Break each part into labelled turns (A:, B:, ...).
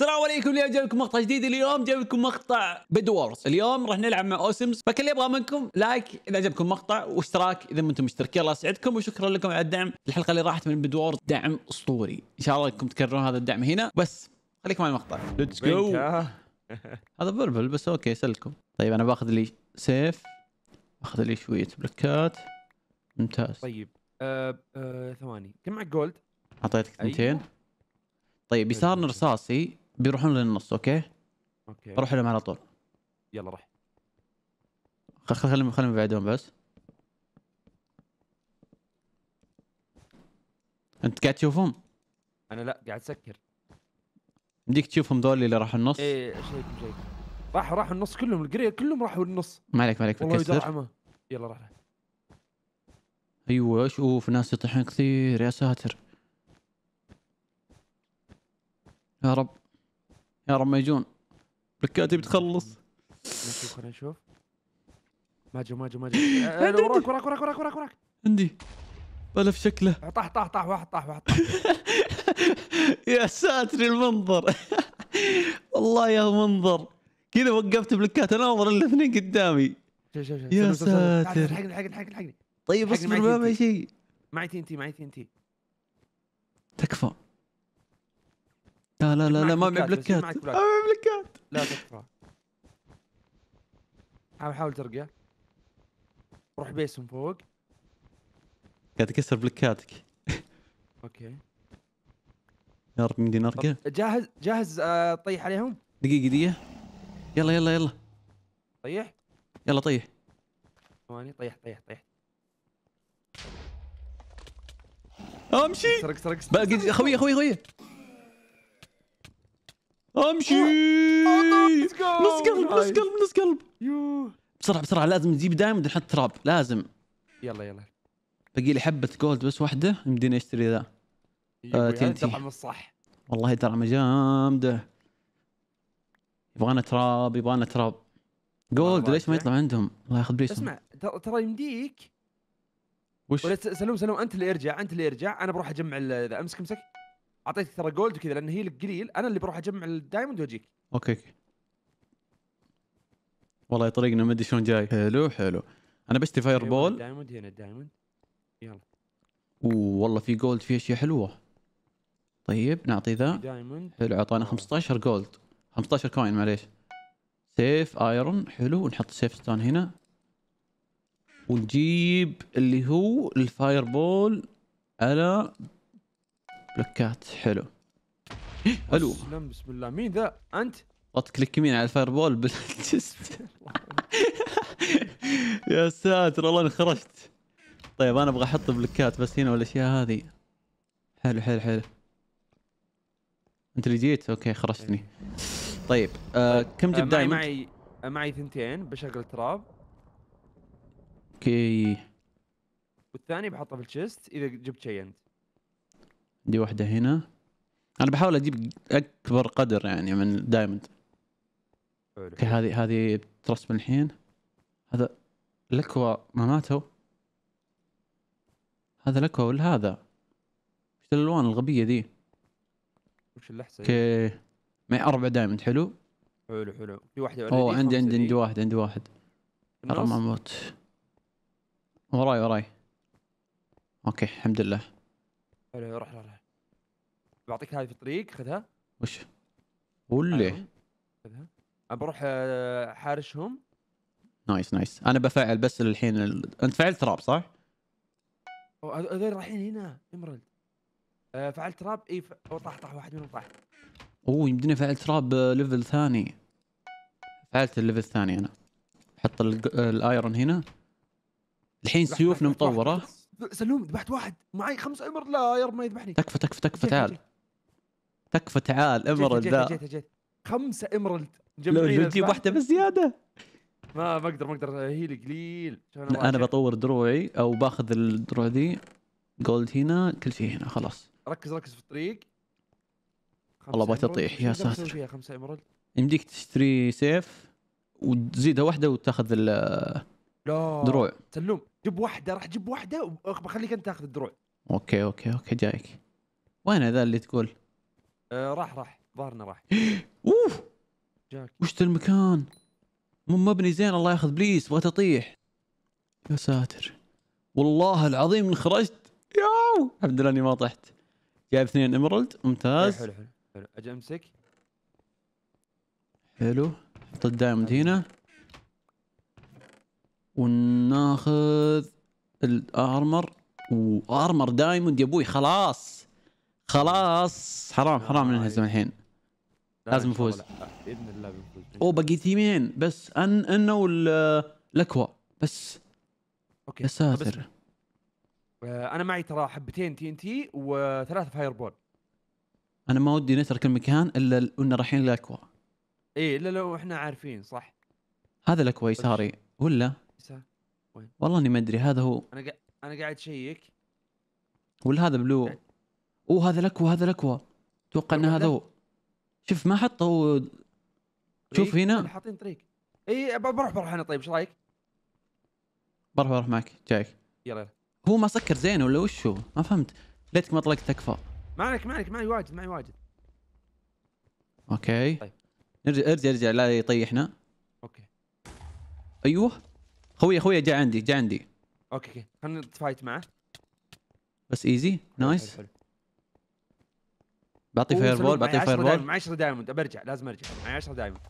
A: السلام عليكم اليوم جايب لكم مقطع جديد اليوم جايب لكم مقطع بيد وورز اليوم راح نلعب مع اوسمز فكل اللي يبغى منكم لايك اذا عجبكم المقطع واشتراك اذا ما انتم مشتركين الله يسعدكم وشكرا لكم على الدعم الحلقه اللي راحت من بيد وورز دعم اسطوري ان شاء الله انكم تكررون هذا الدعم هنا بس خليكم مع المقطع ليتس جو هذا بربل بس اوكي سلكم طيب انا باخذ لي سيف باخذ لي شويه بلوكات ممتاز
B: طيب أه أه ثواني كم معك جولد؟ اعطيتك ثنتين أيوه.
A: طيب يسارنا أيوه. رصاصي بيروحون للنص اوكي؟ اوكي روح لهم على طول يلا روح خليهم خليهم يبعدون بس انت قاعد تشوفهم؟
B: انا لا قاعد اسكر
A: مديك تشوفهم ذول اللي راحوا النص؟ ايه
B: شيك شيك راحوا راحوا النص كلهم القريه كلهم راحوا النص
A: ما عليك ما عليك والله يلا راح ايوه شوف ناس يطيحون كثير يا ساتر يا رب يا رب ما يجون بكاتي بتخلص
B: نشوف خلينا نشوف
A: ما جو ما جو ما جو وراك أه، أه، وراك
B: وراك وراك وراك وراك
A: عندي بلف شكله
B: طاح طاح طاح واحد طاح واحد
A: يا ساتر المنظر والله يا منظر كذا وقفت بلكات انا انظر الاثنين قدامي يا ساتر الحقني
B: الحقني الحقني الحقني
A: طيب اصبر ما في شيء معي تي ان تي معي تي ان تي تكفى لا لا لا لا ما معي بلوكات ما معي بلوكات
B: لا تكفى حاول حاول ترقى روح بيس من فوق
A: قاعد اكسر بلوكاتك اوكي يا رب يمدينا ارقى
B: جاهز جاهز آه، طيح عليهم
A: دقيقة دقيقة يلا يلا يلا طيح يلا طيح
B: ثواني طيح طيح طيح
A: امشي سرق سرق باقي خوي خوي خوي امشي آه، نص قلب نص قلب نص قلب بسرعه بسرعه لازم نجيب دايموند نحط تراب لازم يلا يلا باقي لي حبه جولد بس واحده يمديني اشتري ذا تي ان تي الصح والله درعمه جامده يبغانا تراب يبغانا تراب جولد ليش ما يطلع عندهم الله ياخذ بيسهم اسمع
B: ترى يمديك وش سلوم سلوم انت اللي ارجع انت اللي ارجع انا بروح اجمع امسك امسك اعطيتك ترى جولد وكذا لان هي القليل انا اللي بروح اجمع الدايموند واجيك
A: اوكي اوكي والله طريقنا ما ادري شلون جاي حلو حلو انا بشتري فاير أيوة، بول
B: دايموند هنا الدايموند يلا
A: اوه والله في جولد في اشياء حلوه طيب نعطي ذا دايموند حلو اعطانا 15 جولد 15 كوين معليش سيف ايرون حلو نحط سيف ستون هنا ونجيب اللي هو الفاير بول على بلوكات حلو الو
B: إيه، بسم الله مين ذا انت؟
A: ضغط كليك يمين على الفاير بول بالجست يا ساتر والله انخرجت خرجت طيب انا ابغى احط بلوكات بس هنا والاشياء هذه حلو حلو حلو انت اللي جيت اوكي خرجتني طيب آه طيب، كم جبت آه، دايموند؟
B: معي معي ثنتين بشغل تراب
A: اوكي
B: والثاني بحطه في اذا جبت شيء انت
A: دي واحده هنا انا بحاول اجيب اكبر قدر يعني من الدايموند
B: اوكي هذه
A: هذه من الحين هذا لكوا ما ماتوا هذا لكوا ولا هذا وش الالوان الغبيه ذي وش اللحسه اوكي يعني؟ معي اربع دايموند حلو
B: حلو حلو في واحده اوه عندي
A: عندي عندي واحد عندي واحد ترى ما اموت وراي وراي اوكي الحمد لله
B: حلو روح روح بعطيك هذه في الطريق خذها وش ولا خذها انا بروح آه، حارشهم
A: نايس نايس انا بفعل بس الحين ال... انت فعلت تراب صح؟
B: هذول رايحين هنا ايمرالد آه، فعلت تراب اي ف... طاح طاح واحد منهم طاح
A: اوه يمديني فعلت تراب ليفل آه، ثاني فعلت الليفل الثاني انا حط الايرون هنا الحين سيوفنا مطوره
B: سلوم ذبحت واحد معي خمس امر لا يا رب ما يذبحني تكفى
A: تكفى تكفى تعال تكفى تعال امرلد جيت جيت, جيت,
B: جيت, جيت خمسه امرالد لو تجيب واحده بزياده ما ما اقدر ما اقدر هي قليل انا, أنا
A: بطور دروعي او باخذ الدروع ذي جولد هنا كل شيء هنا خلاص
B: ركز ركز في الطريق والله بغيت تطيح يا ساتر خمسه امرالد
A: يمديك تشتري سيف وتزيدها واحده وتاخذ لا
B: دروع سلوم جيب واحده راح جيب واحده بخليك انت تاخذ الدروع
A: اوكي اوكي اوكي جايك وين هذا اللي تقول؟
B: آه، راح راح ظهرنا راح
A: اوف جاك وش ذا المكان مو مبني زين الله ياخذ بليس بغيت اطيح يا ساتر والله العظيم اني خرجت ياو الحمد لله اني ما طحت جايب اثنين امرالد ممتاز حلو
B: حلو حلو اجي امسك
A: حلو حط الدايموند هنا وناخذ الارمر وارمر دايموند يا ابوي خلاص خلاص حرام حرام ننهزم آه، يعني الحين لازم نفوز
B: باذن الله بنفوز او
A: باقي تيمين بس ان انه والاكوا بس اوكي يا ساتر
B: انا معي ترى حبتين تي ان تي وثلاثه فاير بول
A: انا ما ودي نترك المكان الا انه رايحين للاكوا
B: ايه الا لو احنا عارفين صح
A: هذا الاكوا طيب، يساري ولا
B: يسار وين
A: والله اني ما ادري هذا هو
B: انا قاعد انا قاعد شيك
A: ولا هذا بلو يعني اوه هذا وهذا هذا الاكوا اتوقع ان هذا هو شوف ما حطوا شوف إيه، هنا
B: حاطين طريق اي بروح بروح انا طيب ايش رايك؟
A: بروح بروح معك جايك يلا يلا هو ما سكر زين ولا وش هو؟ ما فهمت ليتك ما طلقت تكفى
B: ما عليك ما عليك معي واجد معي واجد
A: اوكي طيب ارجع ارجع ارجع لا يطيحنا اوكي ايوه خوي خوي جاء عندي جاء عندي
B: اوكي اوكي خلينا نتفايت معه
A: بس ايزي نايس حلو حلو. بعطي فاير بول بعطي فاير بول
B: معي 10 دايموند برجع لازم ارجع معي 10 دايموند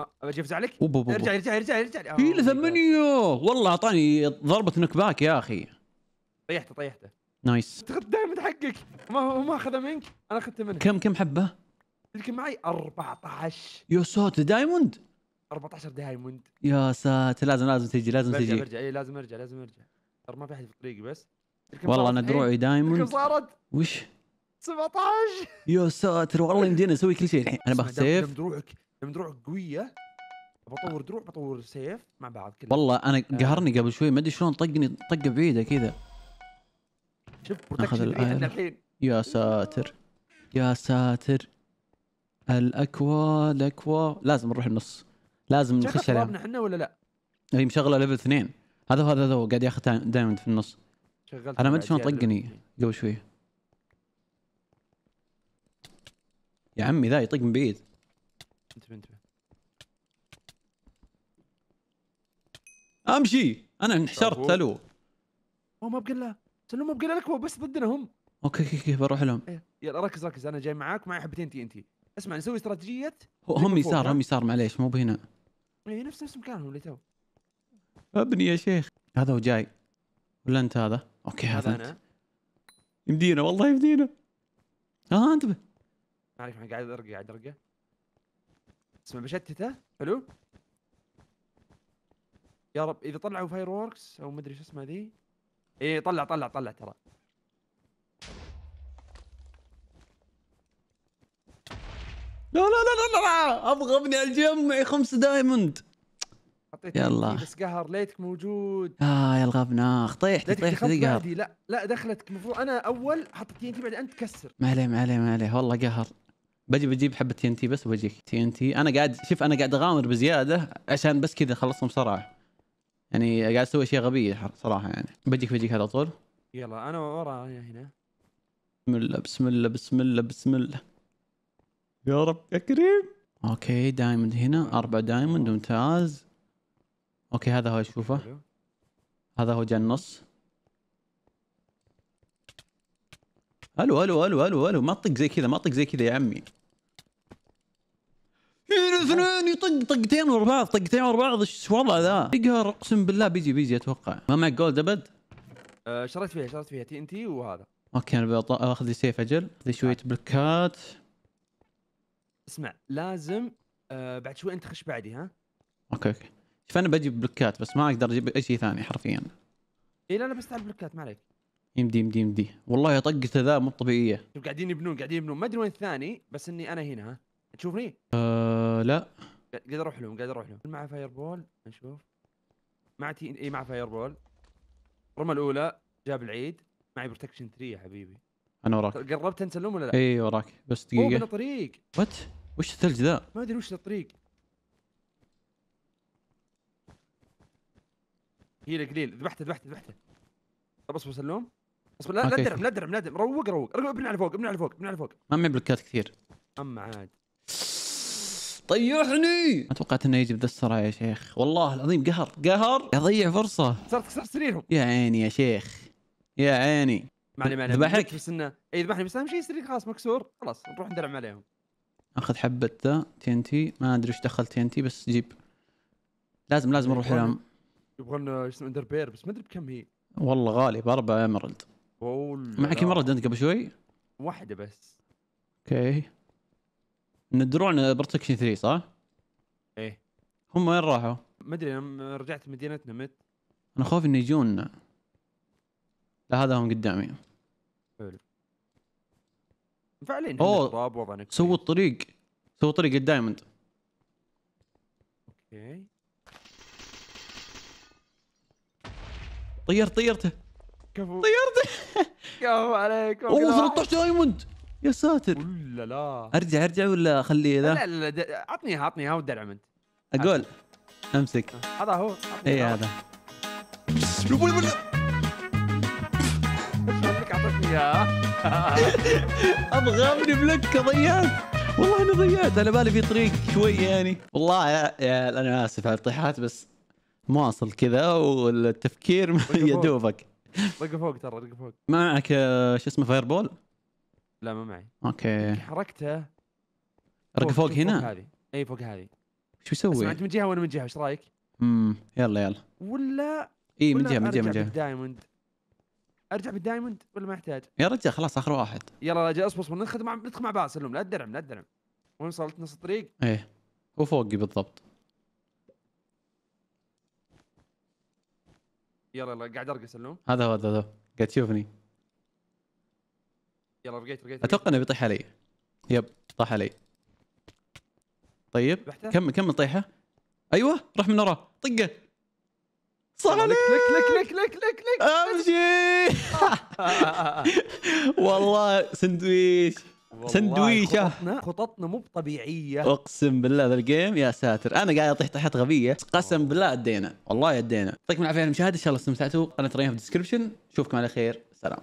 B: أه، ارجع افزع لك؟ ارجع ارجع ارجع ارجع في له
A: ثمانية والله اعطاني ضربة نك باك يا اخي
B: طيحته طيحته نايس تاخذ دايموند حقك ما هو ما اخذه منك انا اخذته منك كم كم حبة؟ يمكن معي 14
A: يا ساتر دايموند
B: 14 دايموند
A: يا ساتر لازم لازم تجي لازم تجي ارجع ارجع
B: اي لازم ارجع لازم ارجع ترى ما في احد في الطريق بس والله انا دروعي إيه، دايموند صارت وش؟ 17
A: يا ساتر والله يمدينا نسوي كل شيء الحين انا باخذ سيف لما
B: دروعك لما دروعك قويه بطور دروع بطور سيف مع بعض كله والله انا آه.
A: قهرني قبل شوي ما ادري شلون طقني طقه بعيده كذا
B: شوف اخذ الحين
A: يا ساتر يا ساتر الاكوا الاكوا لازم نروح النص لازم نخش عليهم
B: احنا ولا لا؟
A: هي مشغله ليفل اثنين هذا هو هذا هو قاعد ياخذ دايموند في النص
B: انا ما ادري شلون طقني
A: قبل شوي يا عمي ذا يطق من بعيد انتبه انتبه امشي انا انحشرت الو
B: هو ما بقول له ما بقول لك هو بس ضدنا هم
A: اوكي اوكي اوكي بروح لهم إيه،
B: يلا ركز ركز انا جاي معاك معي حبتين تي ان تي اسمع نسوي استراتيجيه
A: هم يسار هم يسار معليش مو بهنا
B: اي نفس نفس مكانهم اللي تو
A: ابني يا شيخ هذا هو جاي ولا انت هذا؟ اوكي هذا, انت. انا يمدينا والله يمدينا ها آه انتبه
B: انا قاعد ارقى قاعد ارقى بس بشتته حلو يا رب اذا طلعوا فاير ووركس او مدري شو اسمها ذي اي طلع طلع طلع ترى
A: لا لا لا لا لا ابغى ابني الجيم معي خمس دايموند يلا بس
B: قهر ليتك موجود
A: اه يا الغبناخ طيحت طيحت قهر
B: لا لا دخلتك المفروض انا اول حطيت انت بعد انت تكسر
A: ما عليه ما عليه ما عليه والله قهر بجي بجيب حبه تي ان تي بس وبجيك تي ان تي انا قاعد شوف انا قاعد اغامر بزياده عشان بس كذا اخلصهم بسرعه يعني قاعد اسوي اشياء غبيه صراحه يعني بجيك بجيك على طول
B: يلا انا ورا هنا
A: بسم الله بسم الله بسم الله بسم الله يا رب يا كريم اوكي دايموند هنا اربع دايموند ممتاز اوكي هذا هو اشوفه هذا هو جا النص الو الو الو الو الو ما تطق زي كذا ما تطق زي كذا يا عمي طق طقتين ورا بعض طقتين ورا بعض ايش الوضع ذا؟ يقهر اقسم بالله بيجي بيجي اتوقع ما معك جولد ابد؟
B: أه، شريت فيها شريت فيها تي ان تي وهذا
A: اوكي انا باخذ لي سيف اجل اخذ شويه آه. بلوكات
B: اسمع لازم آه بعد شوي انت خش بعدي ها
A: اوكي اوكي شوف انا بجيب بلوكات بس ما اقدر اجيب اي شيء ثاني حرفيا
B: اي لا انا بس على البلوكات ما عليك
A: يمدي يمدي يمدي والله طقته ذا مو طبيعيه
B: شوف قاعدين يبنون قاعدين يبنون ما ادري وين الثاني بس اني انا هنا
A: ها تشوفني؟ أه لا
B: قاعد اروح لهم قاعد اروح لهم مع فاير بول نشوف مع تي اي مع فاير بول رمى الاولى جاب العيد معي بروتكشن 3 يا حبيبي انا وراك قربت انت ولا لا؟ اي
A: وراك بس دقيقه اوه الطريق وات وش الثلج ذا؟
B: ما ادري وش الطريق هي قليل ذبحته ذبحته ذبحته طب اصبر سلوم اصبر لا لا درم لا درم لا درم روق روق ابني على فوق ابني على فوق ابني على فوق
A: ما معي بلوكات كثير اما عاد طيحني ما توقعت انه يجي بذا السرعه يا شيخ والله العظيم قهر قهر يضيع فرصه
B: صرت كسرت سريرهم
A: يا عيني يا شيخ يا عيني معني معني ذبحك بس انه
B: اي ذبحني بس اهم شيء سريرك خلاص مكسور خلاص نروح ندرعم عليهم
A: اخذ حبه ذا تي ان تي ما ادري ايش دخل تي ان تي بس جيب لازم لازم نروح لهم
B: يبغون ايش آه، اسمه بير بس ما ادري بكم هي
A: والله غالي باربع امرلد معك ايمرالد انت قبل شوي؟
B: واحده بس
A: اوكي ان الدروع بروتكشن 3 صح؟ ايه هم وين راحوا؟
B: ما ادري رجعت مدينتنا مت
A: انا خوفي انه يجونا لا هذا هم قدامي حلو
B: فعلين اوه
A: وضعنا سووا الطريق سووا طريق الدايموند اوكي طير طيرته كفو طيرته
B: كفو عليك اوه 13
A: دايموند يا ساتر ولا لا ارجع ارجع ولا اخليه ذا؟ لا
B: لا عطني اياها عطني اياها ودلعم انت
A: اقول امسك هذا هو اي هذا ابغى ابني بلك ضيعت والله انا ضيعت انا بالي في طريق شوي يعني والله يا, يا انا اسف على الطيحات بس مواصل كذا والتفكير يدوبك دوبك
B: دق فوق ترى دق فوق
A: معك آه، شو اسمه فاير بول لا ما معي اوكي
B: حركته
A: رق فوق, فوق هنا؟ فوق هذه اي فوق هذه شو يسوي؟ انت من
B: جهه وانا من جهه ايش رايك؟
A: امم يلا يلا
B: ولا اي من جهه من جهه من جهه دايموند ارجع بالدايموند ولا ما يحتاج؟
A: يا رجال خلاص اخر واحد
B: يلا رجال اصبر اصبر ندخل مع ندخل مع بعض سلم لا تدرعم لا تدرعم وين وصلت نص الطريق؟
A: ايه هو فوقي بالضبط
B: يلا يلا قاعد ارقص سلم
A: هذا هو هذا هو قاعد تشوفني
B: يلا رقيت رقيت اتوقع
A: انه بيطيح علي يب طاح علي طيب كم كم طيحه ايوه راح من وراه طقه صح لك لك لك
B: لك لك لك لك امشي
A: والله سندويش سندويشه
B: خططنا خططنا مو طبيعيه
A: اقسم بالله ذا الجيم يا ساتر انا قاعد اطيح طيحات غبيه قسم بالله ادينا والله ادينا يعطيكم العافيه على المشاهده ان شاء الله استمتعتوا قناه ريان في الديسكربشن اشوفكم على خير سلام